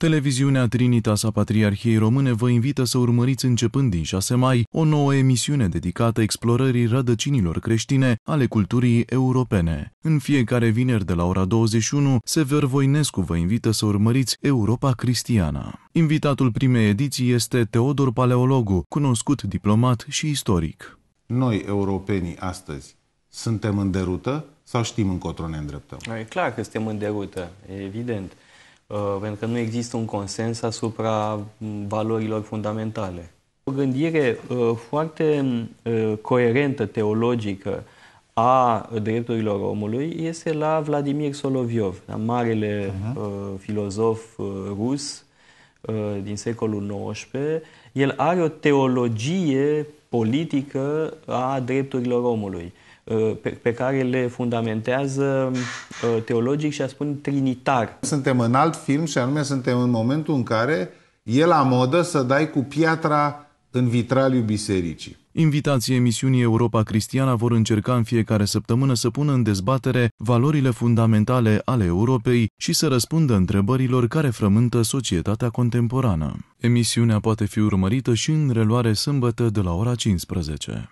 Televiziunea Trinitas a Patriarhiei Române vă invită să urmăriți începând din 6 mai o nouă emisiune dedicată explorării rădăcinilor creștine ale culturii europene. În fiecare vineri de la ora 21, Sever Voinescu vă invită să urmăriți Europa Cristiana. Invitatul primei ediții este Teodor Paleologu, cunoscut diplomat și istoric. Noi, europenii, astăzi, suntem în derută sau știm încotro ne îndreptăm? E clar că suntem în derută, e evident. Uh, pentru că nu există un consens asupra valorilor fundamentale. O gândire uh, foarte uh, coerentă, teologică, a drepturilor omului este la Vladimir Soloviov, marele uh-huh. filozof rus din secolul XIX. El are o teologie politică a drepturilor omului. Uh, pe, pe care le fundamentează uh, teologic și a spune trinitar. Suntem în alt film și anume suntem în momentul în care e la modă să dai cu piatra în vitraliu bisericii. Invitații emisiunii Europa Cristiana vor încerca în fiecare săptămână să pună în dezbatere valorile fundamentale ale Europei și să răspundă întrebărilor care frământă societatea contemporană. Emisiunea poate fi urmărită și în reluare sâmbătă de la ora 15.